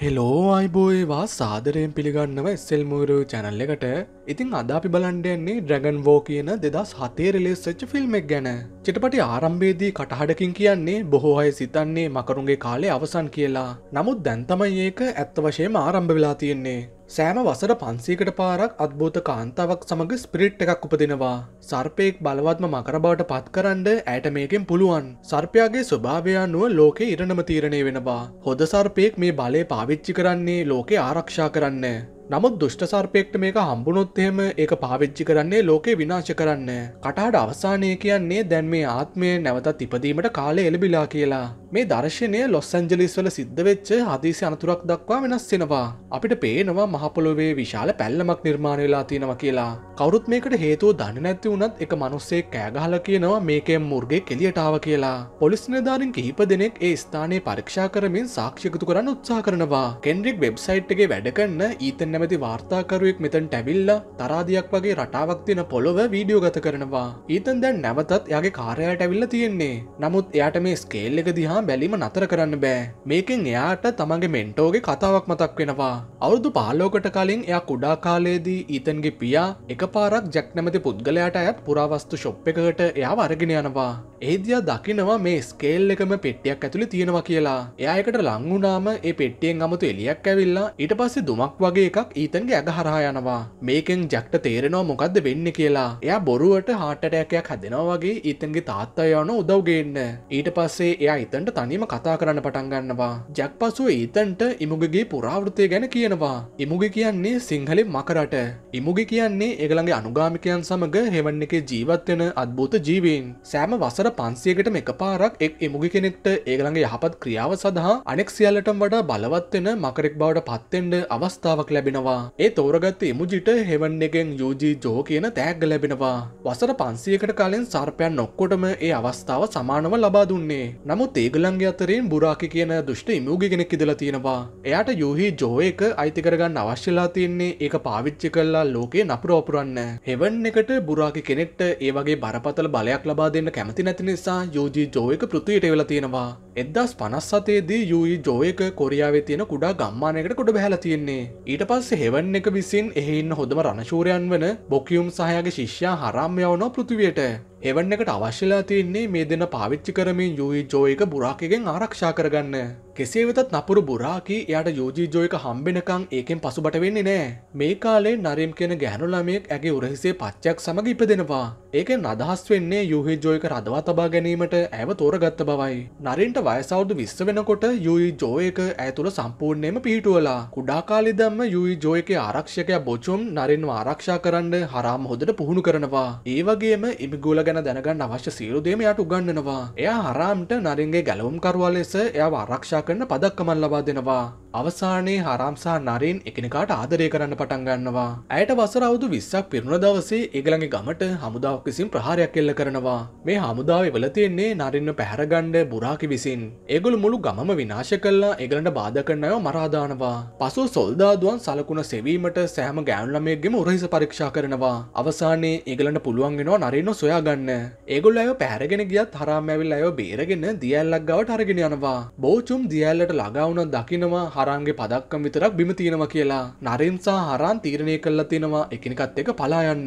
Hello අයිබෝයවා සාදරයෙන් පිළිගන්නව එස්සෙල් මූරු channel එකට ඉතින් අද අපි බලන්ඩයන්නේ ඩ්‍රැගන් වෝ කියන දෙදස් හතේ රෙලෙස් සච්ච ෆිල්ම් එක් ගැන චිටපටි ආරම්භේදී කටහඩකින් කියන්නේ බොහෝ අය සිතන්නේ මකරුන්ගේ කාලේ අවසන් කියලා නමුත් දැන්තමයි ඒක ඇත්ත වශයෙන් ආරම්භ වෙලා තියෙන්නේ සෑම වසර පන්සීකට පාරක් අත්භූත කාන්තාවක් සමඟ ස්පිරිට් එකක් උපදිනවා. සර්පයෙක් බලවත්ම මකරබවට පත් කරන්න ඇයට මේකෙන් පුළුවන්. සර්පයාගේ ස්වභාවයනුව ලෝකෙ ඉරණම තීරණය වෙනවා. හොද සර්පයෙක් මේ බලය පාවිච්චි කරන්නේ ලෝකෙ ආරක්ෂා කරන්න. නමුත් දුෂ්ට සර්පයෙක්ට මේක හම්බුණොත්හෙම ඒක පාවිච්චි කරන්නේ ලෝකෙ විනාශ කරන්න. කටහට අවසානය කියන්නේ දැන් මේ ආත්මය නැවතත් ඉපදීමට කාලය එළබිලා කියලා. මේ දර්ශනය ලොස් ඇන්ජලිස් වල සිද්ධ වෙච්ච හදිසි අනතුරක් දක්වා වෙනස් වෙනවා. අපිට පේනවා මහපොළොවේ විශාල පැල්ලමක් නිර්මාණ වෙලා තියෙනවා කියලා. කවුරුත් මේකට හේතුව දන්නේ නැති වුණත් එක මිනිස්සේ කෑගහලා කියනවා මේකෙන් මුර්ගෙක් එළියට ආවා කියලා. පොලිස් නිලධාරීන් කිහිප දෙනෙක් ඒ ස්ථානයේ පරීක්ෂා කරමින් සාක්ෂි එකතු කරන්න උත්සාහ කරනවා. කෙන්ඩ්‍රික් වෙබ්සයිට් එකේ වැඩ කරන ඊතන් නැමැති වාර්තාකරුවෙක් මෙතෙන්ට ඇවිල්ලා තරාදියක් වගේ රටාවක් තියෙන පොළොව වීඩියෝ ගත කරනවා. ඊතන් දැන් නැවතත් එයාගේ කාර්යාලයට ඇවිල්ලා තියෙන්නේ. නමුත් එයාට මේ ස්කේල් එක දිහා බැලිම නතර කරන්න බෑ මේකෙන් එයාට තමන්ගේ මෙන්ටෝගේ කතාවක් මතක් වෙනවා අවුරුදු පාලෝකට කලින් එයා කුඩා කාලයේදී ඊතන්ගේ පියා එක පාරක් ජැක් නැමති පුද්ගලයාට අයත් පුරාවස්තු ශොප් එකකට එයා වරගෙන යනවා ඒදයා දකිනවා මේ ස්කේල් එකම පෙට්ටියක් ඇතුළි තියෙනවා කියලා එයායකට ලංගුනාම ඒ පෙට්ටියෙන් අමතු එලියක් ඇවිල්ලා ඊට පස්සේ දුමක් වගේ එකක් ඊතන්ගේ ඇග හරහා යනවා මේකෙන් ජක්ට තේරෙනවා මොකක්ද වෙන්න කියලා එයා බොරුවට හාටටැකයක් හැදෙනවා වගේ ඊතන්ගේ තාත්තා යවන උදව්ගේන්න ඊට පස්සේ එයා ඉතන්ට එතන්ට තනිම කතා කරන්න පටන් ගන්නවා ජැක් පසුව ඒතන්ට ඉමුගගේ පුරාවෘතය ගැන කියනවා ඉමුග කියන්නේ සිංහලෙ මකරට ඉමුග කියන්නේ ඒගළගේ අනුගාමිකයන් සමඟ හෙවන් එක ජීවත්වෙන අත්භූත ජීවීන් සෑම වසර පන්සියකට එක පාරක් එක් එමුගි කෙනෙක්ට ඒගළඟ යහපත් ක්‍රියාව සඳහා අනෙක් සියල්ලටම වඩා බලවත්වෙන මකරෙක් බවට පත්තෙන්ට අවස්ථාවක් ලැබෙනවා ඒ තෝරගත්ත එමුජිට හෙවන් එකෙන් යෝජී ජෝ කියන තෑග්ග ලැබෙනවා වසර පන්සියකට කලින් සර්පයන් නොක්කොටම ඒ අවස්ථාව සමානව ලබා දුන්නේ නමුත් ඒ දෙගලන්ගේ අතරෙන් බුරාකි කියන දුෂ්ට මූගි කෙනෙක් ඉදලා තියෙනවා එයට යුහි ජෝයක අයිතිකරගන්න අවශ්‍යලා තියන්නේ ඒක පාවිච්චි කල්ලා ලෝකේ නපුර ඔපුරන්න හෙවන් එකට බුරාකි කෙනෙක්ට ඒවගේ බරපතල බලයක් ලබා දෙන්න කැමති නැති නිසා යෝජී ජෝයක පෘතියට වෙලා තියෙනවා එදස් පනස් සතේදී යුයි ජෝයක කොරියාවේ තියෙන කුඩා ගම්මානයකට කොඩ බැහලා තියෙන්නේ ඊට පස්සේ හෙවන් එක විසින් එහෙන්න හොඳම රණශූරයන් වන බොකියුම් සහයාගේ ශිෂ්‍යා හරම් යවන පෘතිවයට හෙවන් එකට අවශ්‍යලා තියෙන්නේ මේ දෙන පාවිච්චි කරමින් යුයි ජෝයක බුරාකගෙන් ආරක්ෂා කරගන්න කෙසේ වෙතත් නපුරු බුරාකි යට යෝජීජෝයක හම්බෙනකං ඒකෙන් පසුබට වෙන්නේ නෑ මේ කාලේ නරම් කියෙන ගැහනු ළමයෙක් ඇගේ උරහිසේ පච්චයක් සමඟ ඉපදෙනවා ඒකෙන් අදහස් වෙන්නේ යුහිජෝයක රදවා තබා ගැනීමට ඇව තෝරගත්ත බවයි නරින්ට වයසවුදු විස්ස වෙනකොට යුයි ජෝයක ඇ තුළ සම්පූර්ණයම පිහිටුවලා කුඩාකාලිදම්ම යුයි ජෝයක ආරක්ෂකය බොචුම් නරින්ව ආරක්ෂා කරන්න හරාම හොදට පුහුණු කරනවා ඒවගේම ඉමිගූල ගැන දැනගන්න අවශ්‍ය සීරුදේම යට උගන්නනවා එයා හරාම්ට නරින්ගේ ගැලවුම් කරවල ලෙස එයා ආරක්ෂා කරන පදක්කමල් ලබා දෙනවා. අවසානයේ හාරම්සා නරෙන් එකනිකාට ආදරය කරන්න පටන් ගන්නවා. ඇයට වසර අවුදු 20ක් පිරුණ දවසේ ඒගලගේ ගමට හමුදාවක් විසින් ප්‍රහාරයක් එල්ල කරනවා. මේ හමුදාව ඉවල තියෙන්නේ නරින්ව පැහැරගන්න බුරාකි විසින්. ඒගොල්ලෝ මුළු ගමම විනාශ කළා ඒගලන්ට බාධා කරන අයව මරා දානවා. පසු සොල්දාදුවන් සලකුණ සෙවීමට සෑම ගෑනු ළමයෙක්ගේම උරහිස පරීක්ෂා කරනවා. අවසානයේ ඒගලන්ට පුළුවන් වෙනවා නරින්ව සොයා ගන්න. ඒගොල්ලෝ අයව පැහැරගෙන ගියත් හරාම් ඇවිල්ලා අයව බේරගෙන දියැලක් ගාවට අරගෙන යනවා. බෝචුම් දියල්ලට ළඟවුන දකිනවා හරන්ගේ පදක්කම් විතරක් බිම තියෙනව කියලා නරෙන්සා හරන් තීරණය කල්ලා තියෙනවා එකනිකත් එක පලා යන්න.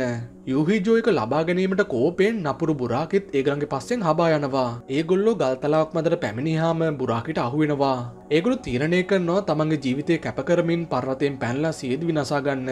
යුහිජෝයක ලබා ගැනීමට කෝපයෙන් නපුරු බුරාකිත් ඒගරන්ගේ පස්සෙන් හබා යනවා. ඒගොල්ලෝ ගල්තලාවක් මදට පැමිණිහාම බුරාකිට අහුවෙනවා. ඒගොලු තීරණය කරනවා තමන්ගේ ජීවිතය කැපකරමින් පර්වතයෙන් පැන්ලා සියද විනසාගන්න.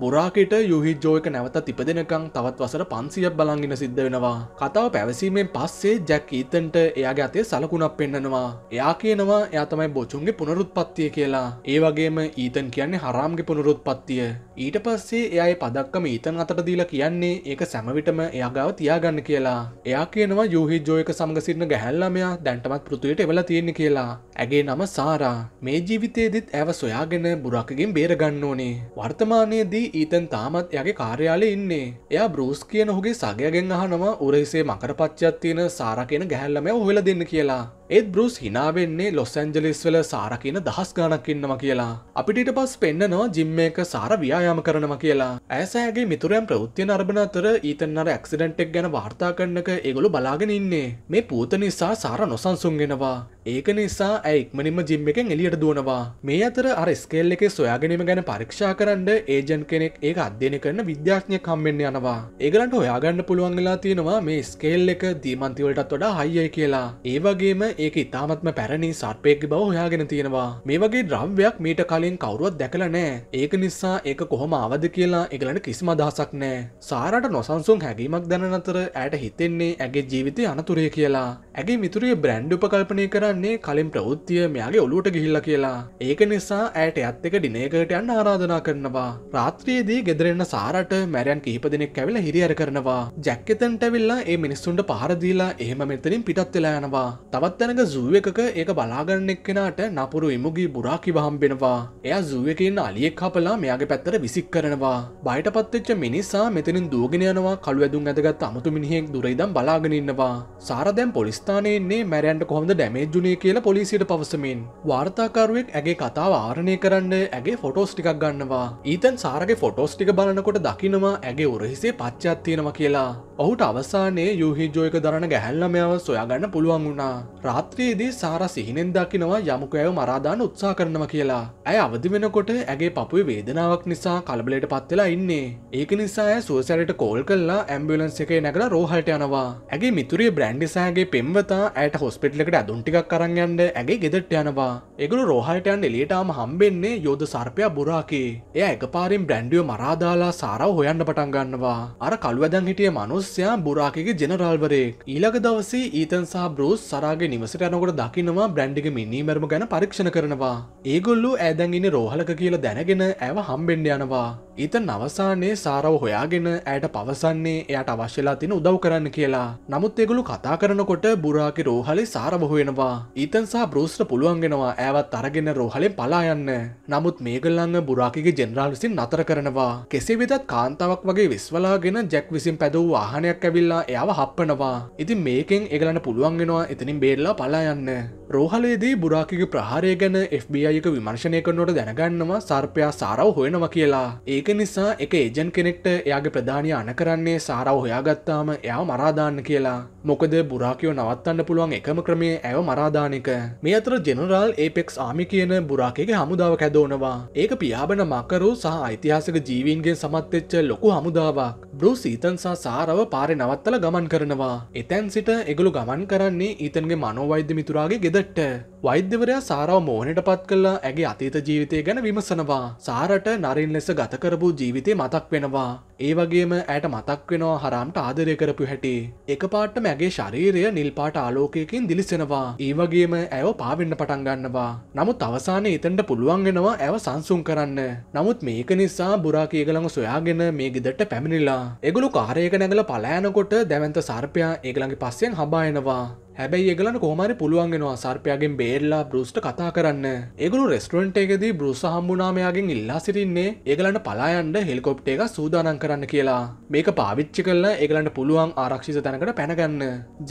බොරාකට යුහිත් ජෝයක නැවත තිපදෙනකං තවත් වසර පන්සියක් බලංගෙන සිද්ධ වෙනවා. කතාව පැවසීමෙන් පස්සේ ජැක් ඊතන්ට එයාගේ අතේ සලකුණක් පෙන්න්නනවා. එයා කියනවා එයාතමයි බොචුන්ගේ පුනරුත්පත්තිය කියලා. ඒ වගේම ඊතන් කියන්නේ හරාම්ගේ පුනරුත්පත්තිය. ඊට පස්සේ එයයි පදක්කම ඊතන් අතට දීලා කියන්නේ ඒක සැමවිටම එයාගාව තියාගන්න කියලා. එයා කියනවා යුහිත් ජෝයක සමගසිරන ගැහැල්ලමයා දැන්ටමත් පෘතුවයට එවලා තියෙන කියලා. ඇගේ නම සාරා. මේ ජීවිතයේදිත් ඇව සොයාගෙන බුරාකගෙන් බේරගන්න ඕනේ. වර්තමානයේදී ඊතන් තාමත් යගේ කාර්යාලය ඉන්නේ එය බ්‍රෘස් කියන හුගේ සගයගෙන් අහනවා උරහිසේ මකර පච්චත්තියන සාර කියෙන ගැහැල්ලම හොල දෙන්න කියලා ඒත් බරුස් හිනාවෙන්නේ ලොස් ඇන්ජලිස් වල සාර කියන දහස් ගානක් ඉන්නම කියලා. අපිට පස් පෙන්න්නනවා ජිම්ම එක සාර ව්‍යයාම කරනම කියලා. ඇසෑගේ මිතුරයම් ප්‍රෘත්තිය නර්බන අතර ඊතන්නර ඇක්සිඩන්ට් එක් ගැන වාර්තා කරනක ඒගොලු බලාගෙන ඉන්නේ. මේ පූත නිසා සාර නොසන්සුන්ගෙනවා. ඒක නිසා ඇයි ඉක්මනින්ම ජිම් එකෙන් එලියට දුවනවා මේ අතර අර ස්කේල් එකේ සොයාගැනීම ගැන පරීක්ෂා කරන්න ඒජන්ට් කෙනෙක් ඒක අධ්‍යයනය කරන විද්‍යාඥයෙක් හම්බෙන්න යනවා ඒගලන්ට හොයාගන්න පුළුවන් වෙලා තියෙනවා මේ ස්කේල් එක දීමන්ති වලටත් වඩා හයියයි කියලා ඒ වගේම ඒක ඉතාමත්ම පැරණි සර්පයක්ග බව හොයාගෙන තියෙනවා මේ වගේ ද්‍රව්‍යයක් මීට කලින් කවරුවත් දැකල නෑ ඒක නිසා ඒක කොහොම අවද කියලා එකලට කිසිම අදහසක් නෑ සාරට නොසන්සුන් හැගීමක් දැන අතර ඇයට හිතෙන්නේ ඇගේ ජීවිතය අනතුරේ කියලා ඇගේ මිතුරිය බ්‍රැන්්ඩ උපකල්පනය කරන්නේ කලින් ප්‍රෞද්ධිය මෙයාගේ ඔලුට ගිහිල්ල කියලා ඒක නිසා ඇයට ඇත්තක ඩිනේකට යන්න ආරාධනා කරනවා රාත්‍රියේදී ගෙදරෙන්න්න සාරට මැරයන් කිහිප දෙනෙක් ඇවිල හිරියර කරනවා ජැක්කතන්ටැවිල්ලා ඒ මිනිස්සුන්ට පහරදීලා එහෙම මෙතනින් පිටත් වෙලා යනවා තවත් තැනක සුව එකක ඒක බලාගන්නෙක් කෙනට නපුරු එමුගේ බුරාකි බහම්බෙනවා එය සුවකන්න අලියෙක් කපලා මෙයාගේ පැත්තර විසික් කරනවා බයට පත්වෙච්ච මිනිසා මෙතනින් දූගෙන යනවා කළු ඇදුම් ඇතගත් අමුතු මිනිහෙක් දුරයිදම් බලාගෙනන්නවා සාරදැම් පොලිස්ථානයන්නේ මැරන්ට කොහොඳ ඩැමේජ්ජුනේ කියලා පොලිසිට පවසමින් වාර්තාකරුවෙක් ඇගේ කතාව ආරණය කරන්න ඇගේ ෆොටෝස් ටිකක් ගන්නවා ඊතන් සාරගේ ෆොටෝස් ටික බලනකොට දකිනවා ඇගේ උරහිසේ පච්චත් තියෙනවා කියලා ඔහුට අවසානයේ යුහිජෝයක දරන ගැහැල්ලමයාව සොයාගන්න පුළුවන් වුණා රාත්‍රයේදී සාර සිහිනෙන් දකිනවා යමුකෑව මරාදාන උත්සා කරනව කියලා. ඇය අවදි වෙනකොට ඇගේ පපුේ වේදනාවක් නිසා කලබලට පත්වෙලා ඉන්නේ. ඒක නිසා ඇ සුවසැරට කෝල් කල්ලා ඇම්බිලන්ස් එකේ නැගල රෝහල්ට යනවා. ඇගේ මිතුරේ බ්‍රන්්ඩිසාගේ පෙම්වතා ඇයට හොස්පිටලකට ඇදුන්ටිකක් කරන්නයන්ට ඇගේ ගෙදට යනවා. එගුළු රෝහල්ටයන් එලියටාම හම්බෙන්නේ යෝධ සර්පය බුරාකි. එය එක පාරින් බ්‍රන්්ඩියෝ මරාදාලා සාරාව හොයන්න පටන් ගන්නවා. අර කළුවදන් හිටිය මනුස්්‍යයා බුරාකිගේ ජෙනරල්වරේ. ඊළඟ දවසේ ඊතන් සහ බ්‍රෝස් සරාගේ නිවස දවසට යනකොට දකිනවා බ්‍රන්ඩිග මිනිීමරම ගැන පරීක්ෂණ කරනවා ඒගොල්ලු ඇදැන්ගෙන රෝහලක කියල දැනගෙන ඇව හම්බෙන්ඩ යනවා ඊතන් අවසානයේ සාරව හොයාගෙන ඇයට පවසන්නේ එයට අවශ්‍යලා තින උදව් කරන්න කියලා නමුත් එගුළු කතා කරනකොට බුරාකි රෝහලේ සාරව හොයෙනවා ඊතන් සහ බෘෂ්ට පුළුවන්ගෙනවා ඇවත් අරගෙන රෝහලෙන් පලායන්න නමුත් මේගල්ලන්න බුරාකිගේ ජෙනරාල් විසින් නතර කරනවා කෙසේ වෙදත් කාන්තාවක් වගේ විස්වලාගෙන ජැක් විසින් පැදවූ වාහනයක් ඇවිල්ලා එයාව හප්පනවා. ඉතින් මේකෙන් එගලන්න පුළුවන්ගෙනවා එතනින් බේරලා පලා යන්න. රෝහලේදී බුරාකිගේ ප්‍රහාරය ගැන FBI එක විමර්ශනය කරනවට දැනගන්නවා සර්පයා සාරව හොයනවා කියලා. ඒක ඒක නිසා එක ඒජන් කෙනෙක්ට එයාගේ ප්‍රධානය අන කරන්නේ සාරාව හොයාගත්තාම එයා මරාදාන්න කියලා මොකද බුරාකියෝ නවත්තන්න පුළුවන් එකම ක්‍රමේ ඇව මරාදානක මේ අතර ජෙනරල් ඒපෙක්ස් ආමි කියන බුරාකගේ හමුදාව කැදෝනවා ඒක පියාබන මකරු සහ ඓතිහාසික ජීවීන්ගේ සමත්වෙච්ච ලොකු හමුදාවක් බ්‍රු සීතන් සහ සාරව පාරි නවත්තල ගමන් කරනවා එතැන් සිට එගලු ගමන් කරන්නේ ඊතන්ගේ මනෝවෛද්‍ය මිතුරාගේ ගෙදට්ට වෛද්‍යවරයා සාරාව මෝහනට පත් කල්ලා ඇගේ අතීත ජීවිතය ගැන විමසනවා සාරට නරින් ලෙස ගතකර කරපු ජීවිතය මතක් වෙනවා. ඒ වගේම ඇයට මතක් වෙනවා හරම්ට ආදරය කරපු හැටි. එක පාටම ඇගේ ශරීරය නිල්පාට ආලෝකයකින් දිලිසෙනවා. ඒ වගේම ඇව පාවෙන්න පටන් ගන්නවා. නමුත් අවසානයේ එතනට පුළුවන් වෙනවා ඇව සංසුන් කරන්න. නමුත් මේක නිසා බුරා කීගලඟ සොයාගෙන මේ ගෙදරට පැමිණිලා. ඒගොල්ලෝ කාරයක නැගලා පලායනකොට දැවැන්ත සර්පයා ඒගලඟේ පස්සෙන් හබා එනවා. හැබැයි ඒගලට කෝමරි පුළුවන්ගෙනවා සර්පයාගෙන් බේල්ලා බෘෂ්ට කතා කරන්න ඒගුරු රෙස්ටරන්ට් එකෙදී බෘෂ හම්බුනාමයාගෙන් ඉල්ලා සිටින්නේ ඒගලන්ට පලායන්ඩ හෙල්කොප්ට එක සූදානම් කරන්න කියලා මේක පාවිච්චි කරලා ඒගලන්ට පුළුවන් ආරක්ෂිත තැනකට පැනගන්න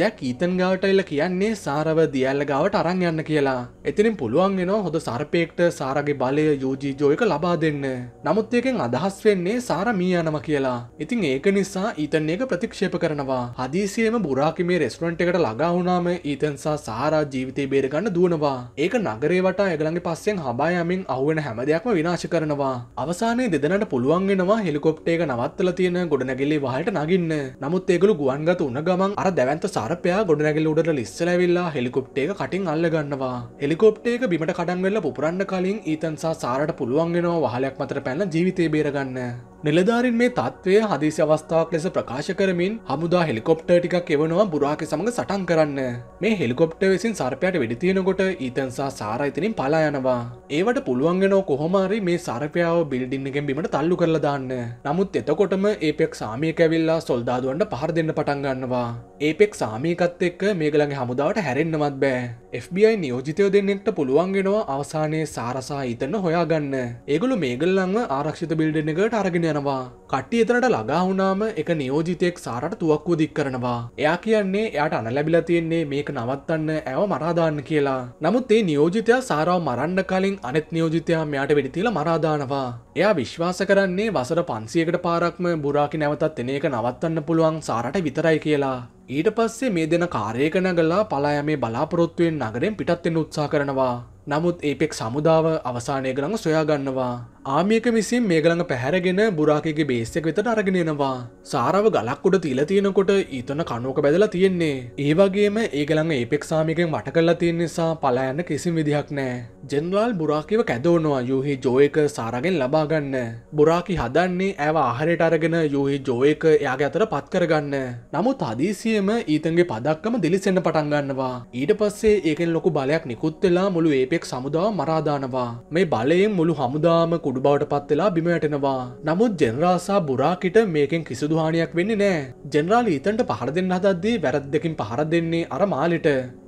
ජැක් ඊතන් ගාවට එල්ල කියන්නේ සාරව දියල්ල ගාවට අරන් යන්න කියලා එතිනින් පුළුවන් වෙනවා හොඳ සර්පයෙක්ට සාරගේ බලය යෝජීජෝයක ලබා දෙන්න නමුත් ඒකෙන් අදහස් වෙන්නේ සාර මී යනම කියලා ඉතින් ඒක නිසා ඊතන් එක ප්‍රතික්ෂේප කරනවා හදිසියම බුරාකි මේ රෙස්ටරන්ට් එකට ළඟා වුණා වහාම ඊතන්සා සාරා ජීවිතය බේරගන්න දුවනවා ඒක නගරේ වටා එගලගේ පස්සෙන් හබායමින් අහුවෙන හැම දෙයක්ම විනාශ කරනවා අවසානයේ දෙදනට පුළුවන් වෙනවා හෙලිකොප්ටේක නවත්තල තියෙන ගොඩනැගිල්ලේ වහලට නගින්න නමුත් ඒගොල්ලෝ ගුවන්ගත උන ගමන් අර දැවැන්ත සර්පයා ගොඩනැගිල්ල උඩට ලිස්සලාවිල්ලා හෙලිකොප්ටේක කටින් අල්ලගන්නවා හෙලිකොප්ටේක බිමට කඩන් වෙලා පුපුරන්න කලින් ඊතන්සා සාරට පුළුවන් වෙනවා වහලයක් මතර පැනලා ජීවිතය බේරගන්න නිලධාරින් මේ තත්ත්වය හදිසි අවස්ථාවක් ලෙස ප්‍රකාශ කරමින් හමුදා හෙලිකොප්ට ටිකක් එවනවා බුරාක සමඟ සටන් කරන්න මේ හෙල්කොප්ට විසින් සර්පයට වෙඩිතියෙනකොට ඊතන්සා සාරයිතනින් පලා යනවා ඒවට පුළුවන්ගෙනෝ කොහොමාරි මේ සර්පයාව බිල්ඩින්නගෙන් බිමට තල්ලු කරලා දාන්න නමුත් එතකොටම ඒපෙක් e සාමීක ඇවිල්ලා සොල්දාදුවන්ට පහර දෙන්න පටන් ගන්නවා ඒපෙක් e සාමීකත් එක්ක මේගලගේ හමුදාවට හැරෙන්න්නවත් බෑ FBI නියෝජිතයෝ දෙන්නෙක්ට පුළුවන්ගෙනවා අවසානයේ සාරසා ඉතන්න හොයාගන්න ඒගොලු මේගල්ලංව ආරක්ෂිත බිල්ඩෙන් එකට අරගෙන යනවා කට්ටිය එතනට ළගා වුණාම එක නියෝජිතයෙක් සාරට තුවක්කුව දික් කරනවා එයා කියන්නේ එයාට අනලැබිලා තියෙන තියෙන්නේ මේක නවත්තන්න ඇව මරාදාන්න කියලා. නමුත් ඒ නියෝජිතයා සාරාව මරන්න කලින් අනෙත් නියෝජිතයා මෙයාට වෙඩිතිල මරාදානවා. එයා විශ්වාස කරන්නේ වසර පන්සියකට පාරක්ම බුරාකි නැවතත් එන එක නවත්තන්න පුළුවන් සාරට විතරයි කියලා. ඊට පස්සේ මේ දෙන කාරයකන ගලා පලායමේ බලාපොරොත්තුවෙන් නගරෙන් පිටත්වෙන් උත්සා කරනවා. නමුත් ඒපෙක් සමුදාව අවසානය ගළඟ සොයාගන්නවා ආමියක විසින් මේගළඟ පැහැරගෙන බුරාකගේ බේස්සෙක් වෙතට අරගෙනෙනවා සාරව ගලක් උඩ තිල තියෙනකොට ඊතන කනුවක බැදලා තියෙන්නේ ඒ වගේම ඒගළඟ ඒපෙක් සාමිකෙන් වට කල්ලා තියෙන නිසා පලායන්න කිසිම් විදිහක් නෑ ජෙනරල් බුරාකිව කැදවනවා යුහි ජෝයක සාරගෙන් ලබාගන්න බුරාකි හදන්නේ ඇව ආහරයට අරගෙන යුහි ජෝයක එයාගේ අතර පත් කරගන්න නමුත් අදීසියම ඊතන්ගේ පදක්කම දිලිසෙන්න පටන්ගන්නවා ඊට පස්සේ ඒකෙන් ලොකු බලයක් නිකුත් වෙලා මුළු ඒපෙක් සතෙක් සමුදාව මරාදානවා. මේ බලයෙන් මුළු හමුදාම කුඩු බවට පත්වෙලා බිමයටනවා. නමුත් ජෙනරාසා බුරාකිට මේකෙන් කිසිදුහානයක් වෙන්නේ නෑ. ජෙනරාල ඊතන්ට පහර දෙන්න හදද්දී වැරත් දෙකින් පහර දෙන්නේ අර මාලිට.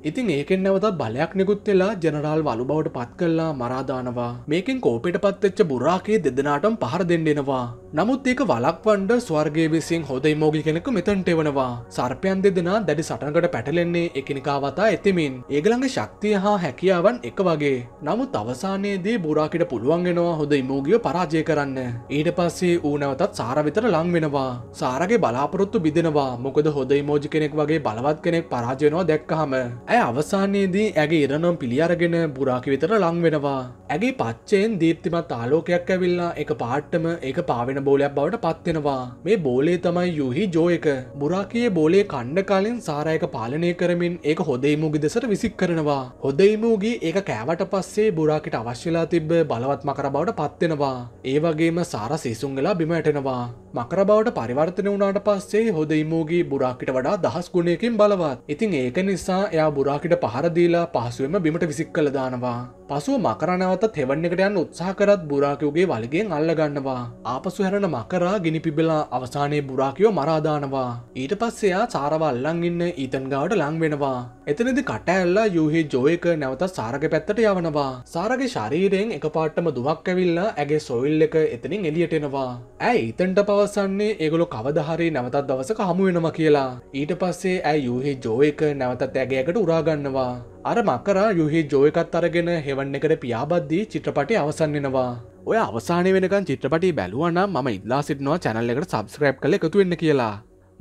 ඉතින් ඒකෙන් නැවතත් බලයක් නිකුත් වෙලා ජෙනරාල් වලු බවට පත් කළා මරාදානවා. මේකෙන් කෝපයට පත්වෙච්ච බුරාකේ දෙදෙනාටම පහර දෙන්න එනවා. නමුත් ඒක වලක්වන්ඩ ස්වර්ගේ විසින් හොදයි මෝගි කෙනෙක මෙතන්ට එවනවා සර්පයන් දෙදෙන දැඩි සටනකට පැටලෙන්නේ එකනිකාවතා ඇතිමින් ඒගළඟ ශක්තිය හා හැකියාවන් එක වගේ වගේ. නමුත් අවසානයේදී බොරාකිට පුළුවන් වෙනවා හොඳ ඉමෝගිය පරාජය කරන්න. ඊට පස්සේ ඌ නැවතත් සාර වෙතට ලං වෙනවා. සාරගේ බලාපොරොත්තු බිඳෙනවා. මොකද හොඳ ඉමෝජි කෙනෙක් වගේ බලවත් කෙනෙක් පරාජය වෙනවා දැක්කහම. ඇය අවසානයේදී ඇගේ ඉරණම් පිළිඅරගෙන බොරාකි වෙතට ලං වෙනවා. ඇගේ පච්චයෙන් දීප්තිමත් ආලෝකයක් ඇවිල්ලා එක පාටම ඒක පාවෙන බෝලයක් බවට පත්වෙනවා. මේ බෝලේ තමයි යුහි ජෝ එක. බොරාකියේ බෝලේ කණ්ඩ කාලෙන් සාරයක පාලනය කරමින් ඒක හොදයිමූගි දෙසට විසික් කරනවා. හොදයිමූගී ඒක කෑව ආවට පස්සේ බුරාකිට අවශ්‍යලා තිබ්බ බලවත් මකර බවට පත්වෙනවා. ඒවගේම සාර සේසුන්ගලා බිමටෙනවා. මකර බවට පරිවර්තන වුණට පස්සේ හොද ඉමූගී බුරාකිට වඩා දහස් ගුණයකින් බලවත්. ඉතින් ඒක නිසා එයා බුරාකිට පහරදීලා පහසුවම බිමට විසික් කළ දානවා. පසුව මකර නැවත තෙවන්න එකට යන්න උත්සාහ කරත් බුරාකයෝගේ වලිගෙන් අල්ලගන්නවා. ආපසු හැරෙන මකරා ගිනි පිබෙලා අවසානයේ බුරාකයෝ මරාදානවා. ඊට පස්සේ එයා සාරව අල්ලන් ඉන්න ඊතන් ගාවට ලං වෙනවා. එතනදී කට ඇල්ලා යූහි ජෝයක නැවත සාරගේ පැත්තට යවනවා. සාරගේ ශරීරයෙන් එකපාරටම දුමක් ඇවිල්ලා ඇගේ සොයිල් එක එතනින් එළියට එනවා. ඇයි ඊතන්ට පවසන්නේ ඒගොල්ලෝ කවදාහරි නැවතත් දවසක හමු වෙනවා කියලා. ඊට පස්සේ ඇයි යූහි ජෝයක නැවතත් ඇගේකට උරාගන්නවා. අර මකරා යුහි ජෝයකත් අරගෙන හෙව සෙවන් එකට පියාබද්දී චිත්‍රපටි අවසන් වෙනවා ඔය අවසාන වෙනකන් චිත්‍රපටි බැලුවනම් ම ඉදලා සිටනවා චැනල් එකට සබස්ක්‍රයිබ් කළ එකතුවෙන්න කියලා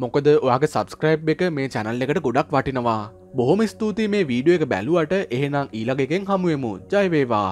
මොකද ඔයාගේ සබස්ක්‍රයිබ් එක මේ චැනල් එකට ගොඩක් වටිනවා බොහොම ස්තුතියි මේ වීඩුව එක බැලුවට එහෙනම් ඊළඟ එකෙන් හමුුවමු ජයවේවා